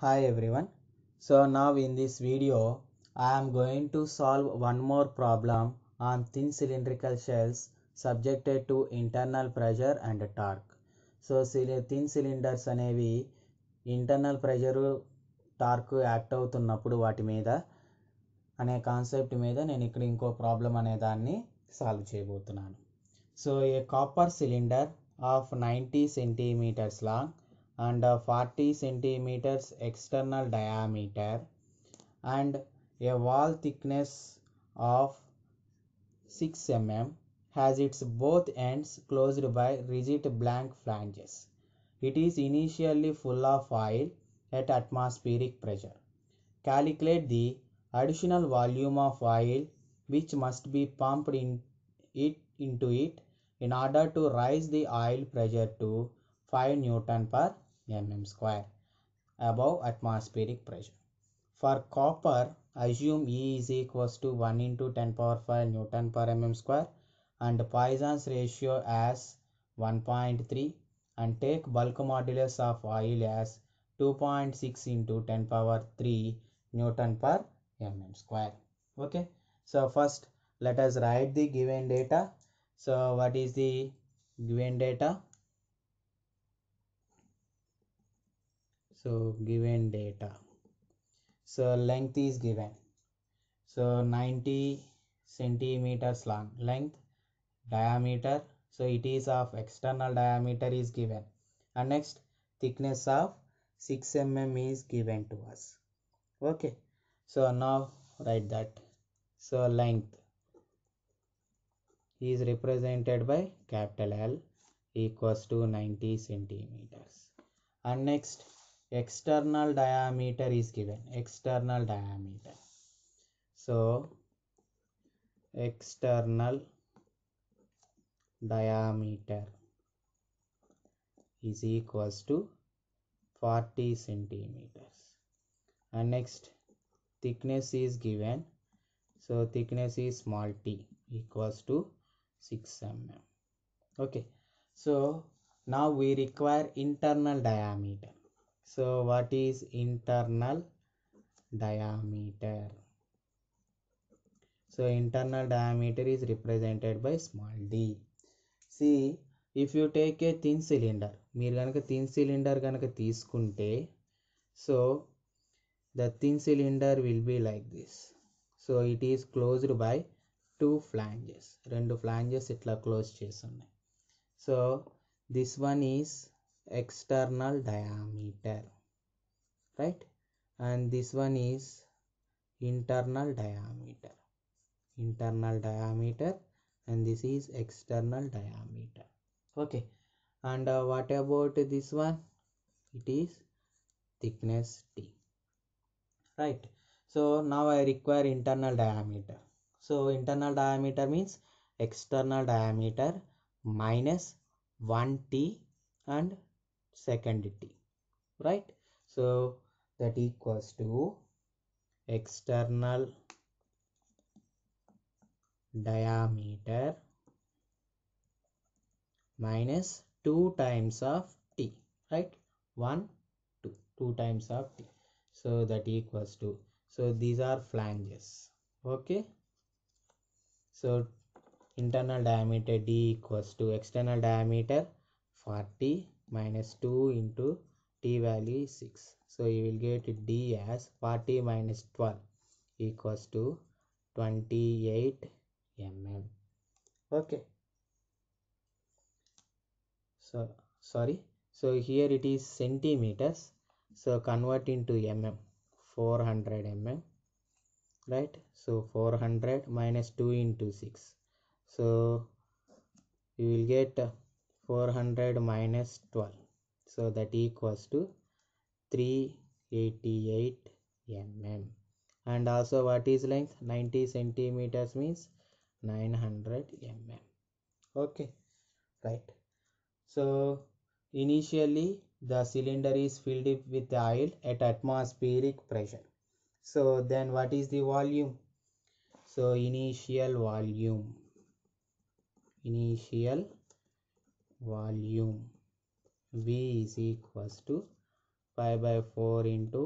hi everyone so now in this video I am going to solve one more problem on thin cylindrical shells subjected to internal pressure and torque so thin cylinders అనేవి internal pressure torque act అవుతున్నప్పుడు వాటి మీద అనే concept మీద నేను ఇక్కడ ఇంకో problem అనే దాన్ని సాల్వ్ చేయబోతున్నాను so a copper cylinder of ninety centimetres long and 40 centimeters external diameter and a wall thickness of 6 mm has its both ends closed by rigid blank flanges. It is initially full of oil at atmospheric pressure. Calculate the additional volume of oil which must be pumped in it into it in order to raise the oil pressure to 5 newton per mm square above atmospheric pressure. For copper, assume E is equals to 1 into 10 power 5 Newton per mm square and Poisson's ratio as 1.3 and take bulk modulus of oil as 2.6 into 10 power 3 Newton per mm square. Okay, so first let us write the given data. So what is the given data? so given data so length is given so 90 centimeters long length diameter so it is of external diameter is given and next thickness of 6 mm is given to us okay so now write that so length is represented by capital L equals to 90 centimeters and next external diameter is given external diameter so external diameter is equals to 40 centimeters and next thickness is given so thickness is small t equals to 6 mm okay so now we require internal diameter So what is internal diameter? So internal diameter is represented by small d. See if you take a thin cylinder, మీరు కనుక thin cylinder కనుక తీసుకుంటే so the thin cylinder will be like this. So it is closed by two flanges రెండు flanges ఇట్లా close చేస్తున్నాయి so this one is external diameter right and this one is internal diameter internal diameter and this is external diameter okay and uh, what about this one it is thickness t right so now i require internal diameter so internal diameter means external diameter minus 1t and secondity right so that equals to external diameter minus 2 times of t right 1 2 2 times of t so that equals to so these are flanges okay so internal diameter d equals to external diameter 40 minus 2 into t value 6 so you will get d as 40 minus 12 equals to 28 mm okay so sorry so here it is centimeters so convert into mm 400 mm right so 400 minus 2 into 6 so you will get 400 minus 12 so that equals to 388 mm and also what is length 90 centimeters means 900 mm okay right so initially the cylinder is filled with oil at atmospheric pressure so then what is the volume so initial volume initial volume v is equals to pi by 4 into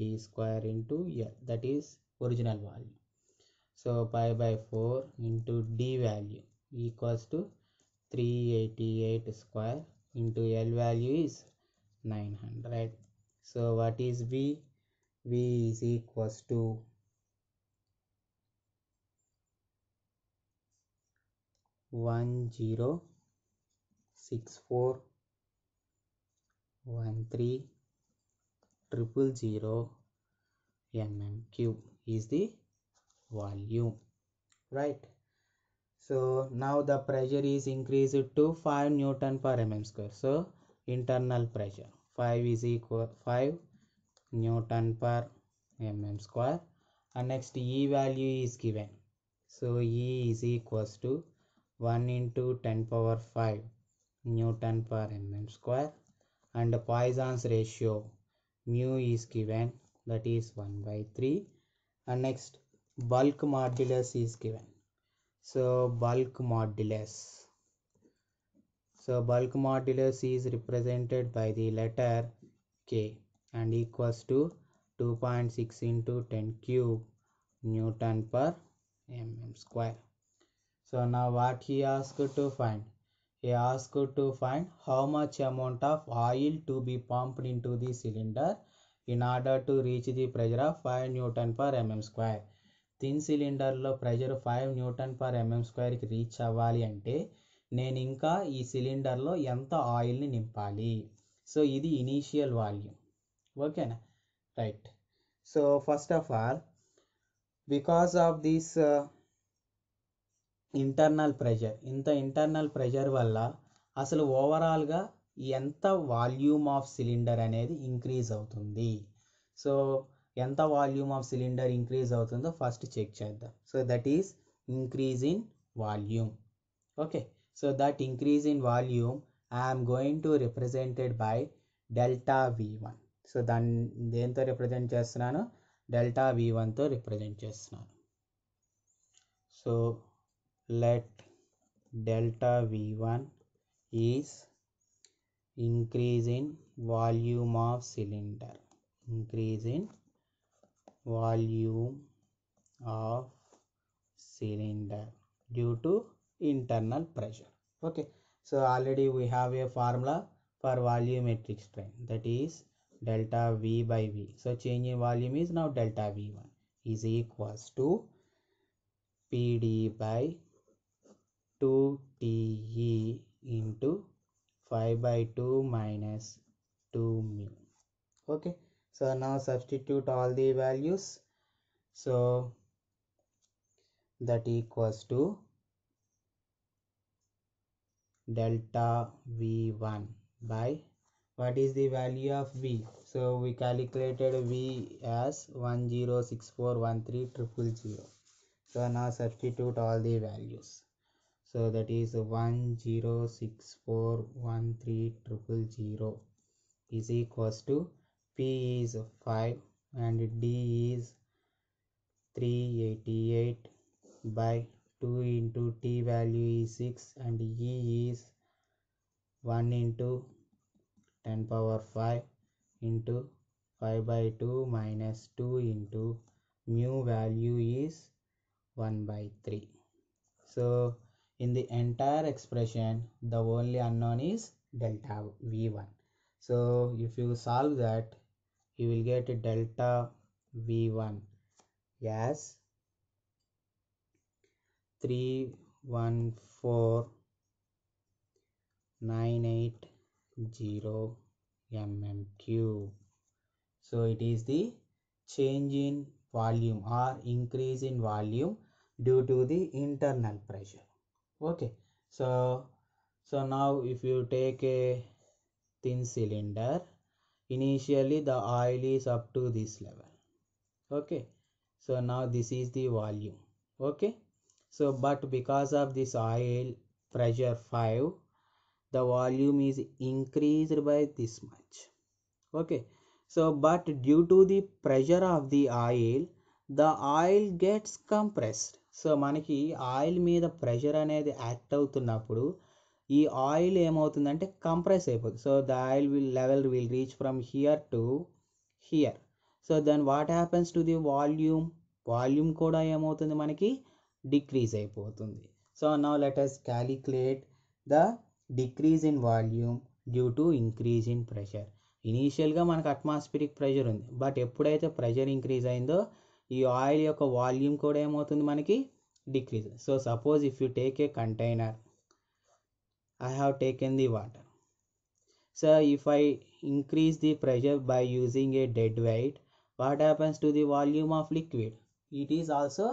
d square into l that is original volume so pi by 4 into d value equals to 388 square into l value is 900 so what is v v is equals to one zero six four one three triple zero mm cube is the volume right so now the pressure is increased to 5 newton per mm square so internal pressure 5 is equal 5 newton per mm square and next e value is given so e is equals to 1 into 10 power 5 newton per mm square and Poisson's ratio mu is given that is 1 by 3 and next bulk modulus is given so bulk modulus so bulk modulus is represented by the letter k and equals to 2.6 into 10 cube newton per mm square so now what he asked to find a ask to find how much amount of oil to be pumped into the cylinder in order to reach the pressure of 5 newton per mm square thin సిలిండర్లో pressure five newton per mm స్క్వేర్కి reach అవ్వాలి అంటే నేను ఇంకా ఈ సిలిండర్లో ఎంత ఆయిల్ని నింపాలి సో ఇది ఇనీషియల్ వాల్యూమ్ ఓకేనా right so first of all because of this uh, internal pressure ఇంత ఇంటర్నల్ ప్రెషర్ వల్ల అసలు ఓవరాల్గా ఎంత వాల్యూమ్ ఆఫ్ సిలిండర్ అనేది ఇంక్రీజ్ అవుతుంది సో ఎంత వాల్యూమ్ ఆఫ్ సిలిండర్ ఇంక్రీజ్ అవుతుందో ఫస్ట్ చెక్ చేద్దాం so that is increase in volume okay so that increase in volume I'm going to represented by delta V one so దాన్ని దేంతో represent చేస్తున్నాను delta V వన్తో represent చేస్తున్నాను so let delta V1 is increase in volume of cylinder increase in volume of cylinder due to internal pressure okay so already we have a formula for volumetric strain that is delta V by V so change in volume is now delta V1 is equals to PD by 2te into 5 by 2 minus 2 mu okay so now substitute all the values so that equals to delta v1 by what is the value of v so we calculated v as 10641300 so now substitute all the values so that is one zero six four one three triple zero is equals to P is 5 and D is 388 by 2 into T value is 6 and E is 1 into 10 power 5 into 5 by 2 minus 2 into mu value is 1 by 3 so in the entire expression the only unknown is delta v1 so if you solve that you will get delta v1 yes 314980 mm cube so it is the change in volume or increase in volume due to the internal pressure okay so so now if you take a thin cylinder initially the oil is up to this level okay so now this is the volume okay so but because of this oil pressure 5 the volume is increased by this much okay so but due to the pressure of the oil the oil gets compressed so మనకి oil మీద pressure అనేది act అవుతున్నప్పుడు ఈ oil ఏమవుతుందంటే compress అయిపోతుంది so the oil will level will reach from here to here so then what happens to the volume volume కూడా ఏమవుతుంది మనకి డిక్రీజ్ అయిపోతుంది so now let us calculate the decrease in volume due to increase in pressure ఇనీషియల్గా మనకు atmospheric pressure ఉంది but ఎప్పుడైతే pressure increase అయిందో ఈ ఆయిల్ యొక్క వాల్యూమ్ కూడా ఏమవుతుంది మనకి decrease so suppose if you take a container I have taken the water so if I increase the pressure by using a dead weight what happens to the volume of liquid it is also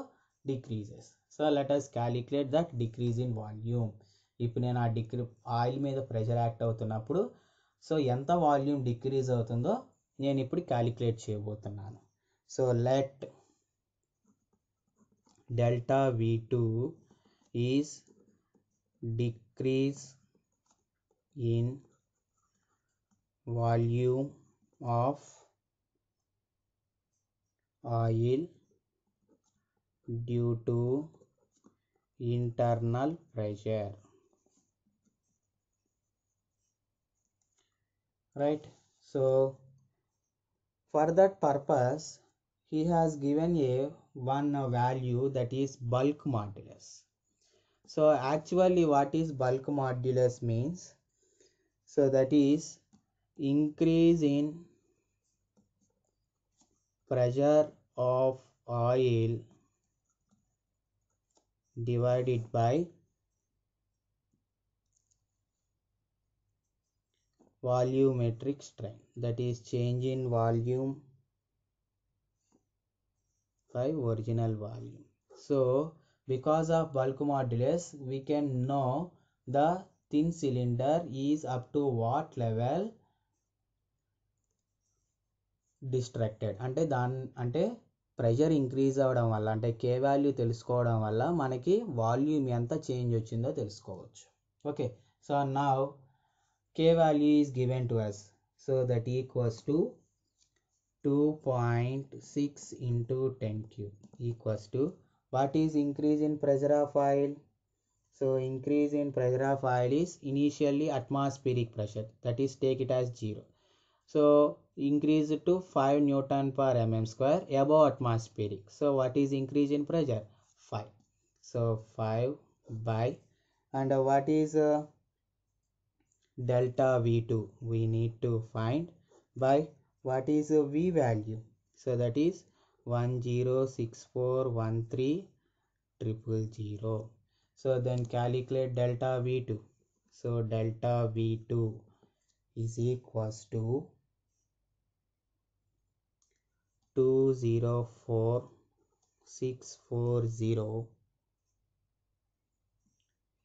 decreases so let us calculate that decrease in volume ఇప్పుడు నేను ఆ decree oil మీద pressure act అవుతున్నప్పుడు so ఎంత volume decrease అవుతుందో నేను ఇప్పుడు calculate చేయబోతున్నాను so let delta V2 is decrease in volume of oil due to internal pressure right so for that purpose he has given a one value that is bulk modulus so actually what is bulk modulus means so that is increase in pressure of oil divided by volumetric strain that is change in volume five original volume so because of bulk modulus we can know the thin cylinder is up to what level distracted అంటే దాని అంటే pressure increase అవ్వడం వల్ల అంటే కే value తెలుసుకోవడం వల్ల మనకి volume ఎంత చేంజ్ వచ్చిందో తెలుసుకోవచ్చు ఓకే సో నా K value is given to us so that equals to 2.6 into 10 cube equals to what is increase in pressure of oil so increase in pressure of oil is initially atmospheric pressure that is take it as zero so increase to 5 newton per mm square above atmospheric so what is increase in pressure 5 so 5 by and what is uh, delta v2 we need to find by what is a v value so that is 106413 triple zero so then calculate delta v2 so delta v2 is equals to 204640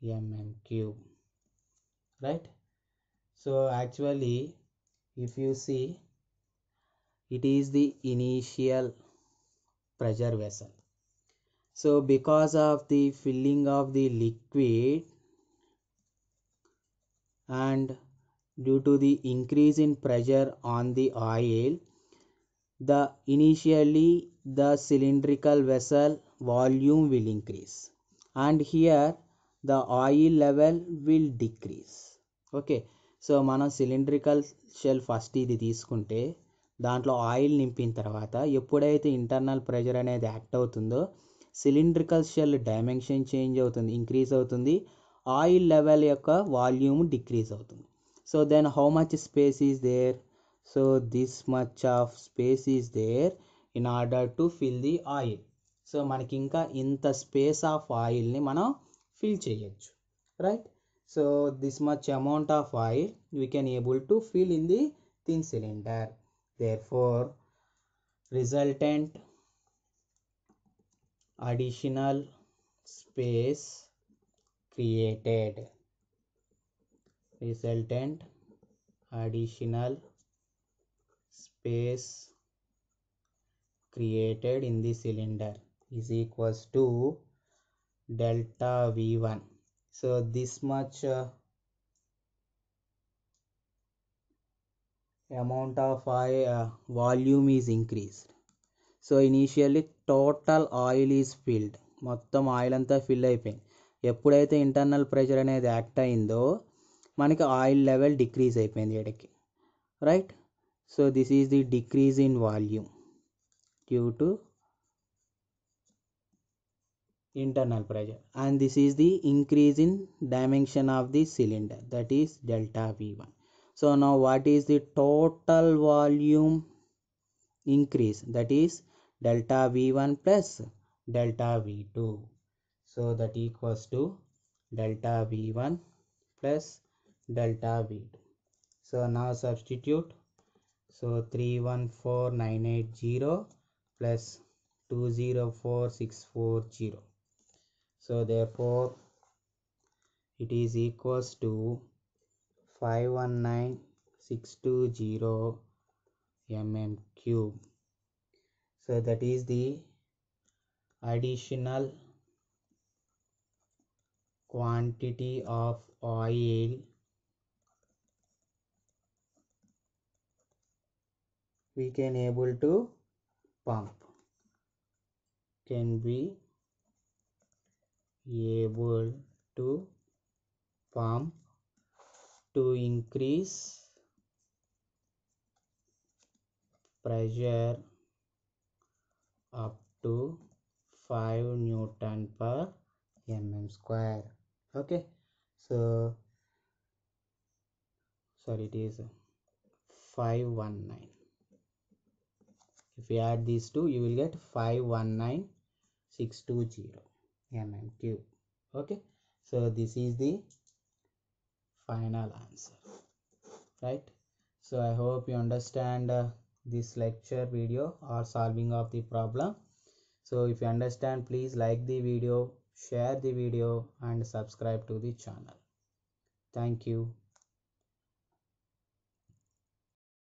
mm cube right so actually if you see it is the initial pressure vessel so because of the filling of the liquid and due to the increase in pressure on the oil the initially the cylindrical vessel volume will increase and here the oil level will decrease Okay. So, మనం cylindrical shell first ఇది తీసుకుంటే దాంట్లో oil నింపిన తర్వాత ఎప్పుడైతే internal pressure అనేది act అవుతుందో cylindrical shell dimension change అవుతుంది ఇంక్రీజ్ అవుతుంది ఆయిల్ లెవెల్ యొక్క వాల్యూమ్ డిక్రీజ్ అవుతుంది so then how much space is there so this much of space is there in order to fill the oil so మనకి ఇంకా ఇంత space of ఆయిల్ని మనం fill చేయొచ్చు right so this much amount of oil we can able to fill in the thin cylinder therefore resultant additional space created resultant additional space created in the cylinder is equals to delta v1 so this much uh, amount of uh, volume is increased so initially total oil is filled మొత్తం oil అంతా fill అయిపోయింది ఎప్పుడైతే internal pressure అనేది act అయిందో మనకి oil level decrease అయిపోయింది వీడికి right so this is the decrease in volume due to internal pressure and this is the increase in dimension of the cylinder that is delta V one so now what is the total volume increase that is delta v1 plus delta v2 so that equals to delta v1 plus delta v2 so now substitute so 314980 plus 204640 so therefore it is equals to five one nine six two zero mm cube so that is the additional quantity of oil we can able to pump can be able to pump to increase pressure up to 5 newton per mm square okay so sorry it is 519 if you add these two you will get 519620 mm cube okay so this is the final answer right so i hope you understand uh, this lecture video or solving of the problem so if you understand please like the video share the video and subscribe to the channel thank you